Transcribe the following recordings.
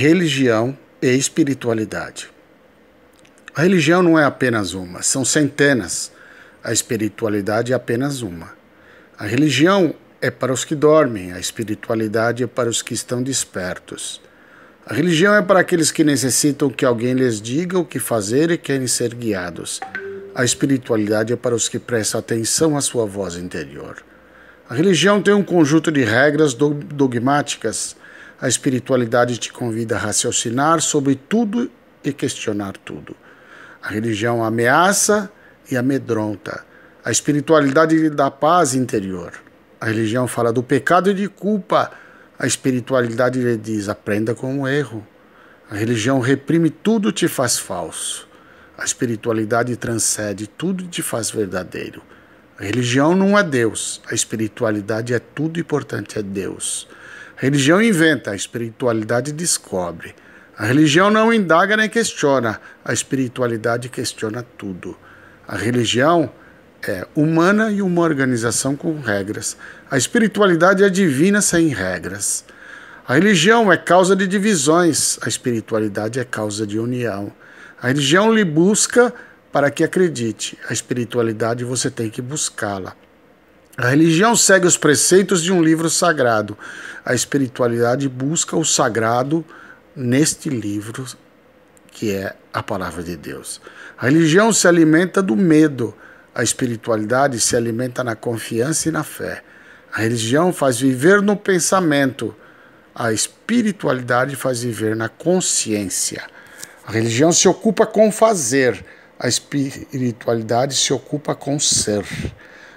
religião e espiritualidade. A religião não é apenas uma, são centenas. A espiritualidade é apenas uma. A religião é para os que dormem, a espiritualidade é para os que estão despertos. A religião é para aqueles que necessitam que alguém lhes diga o que fazer e querem ser guiados. A espiritualidade é para os que prestam atenção à sua voz interior. A religião tem um conjunto de regras dogmáticas a espiritualidade te convida a raciocinar sobre tudo e questionar tudo. A religião ameaça e amedronta. A espiritualidade lhe dá paz interior. A religião fala do pecado e de culpa. A espiritualidade lhe diz: aprenda com o erro. A religião reprime tudo e te faz falso. A espiritualidade transcende tudo e te faz verdadeiro. A religião não é Deus, a espiritualidade é tudo importante, é Deus religião inventa, a espiritualidade descobre. A religião não indaga nem questiona, a espiritualidade questiona tudo. A religião é humana e uma organização com regras. A espiritualidade é divina sem regras. A religião é causa de divisões, a espiritualidade é causa de união. A religião lhe busca para que acredite, a espiritualidade você tem que buscá-la. A religião segue os preceitos de um livro sagrado. A espiritualidade busca o sagrado neste livro, que é a palavra de Deus. A religião se alimenta do medo. A espiritualidade se alimenta na confiança e na fé. A religião faz viver no pensamento. A espiritualidade faz viver na consciência. A religião se ocupa com fazer. A espiritualidade se ocupa com ser.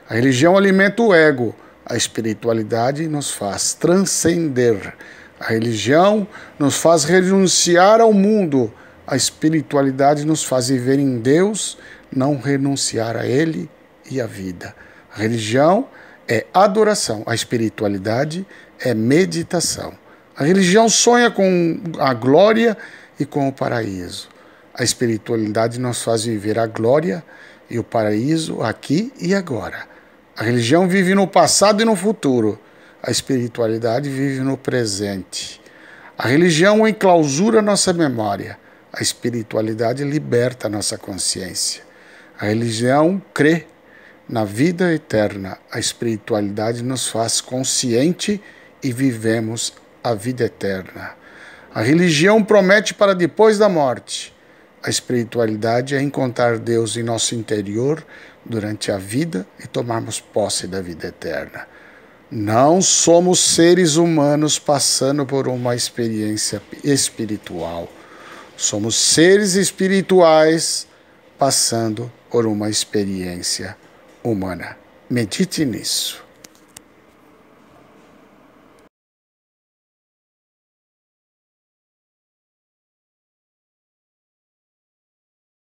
A religião alimenta o ego, a espiritualidade nos faz transcender. A religião nos faz renunciar ao mundo, a espiritualidade nos faz viver em Deus, não renunciar a Ele e à vida. A religião é adoração, a espiritualidade é meditação. A religião sonha com a glória e com o paraíso. A espiritualidade nos faz viver a glória e o paraíso aqui e agora. A religião vive no passado e no futuro. A espiritualidade vive no presente. A religião enclausura nossa memória. A espiritualidade liberta nossa consciência. A religião crê na vida eterna. A espiritualidade nos faz consciente e vivemos a vida eterna. A religião promete para depois da morte. A espiritualidade é encontrar Deus em nosso interior durante a vida e tomarmos posse da vida eterna. Não somos seres humanos passando por uma experiência espiritual. Somos seres espirituais passando por uma experiência humana. Medite nisso.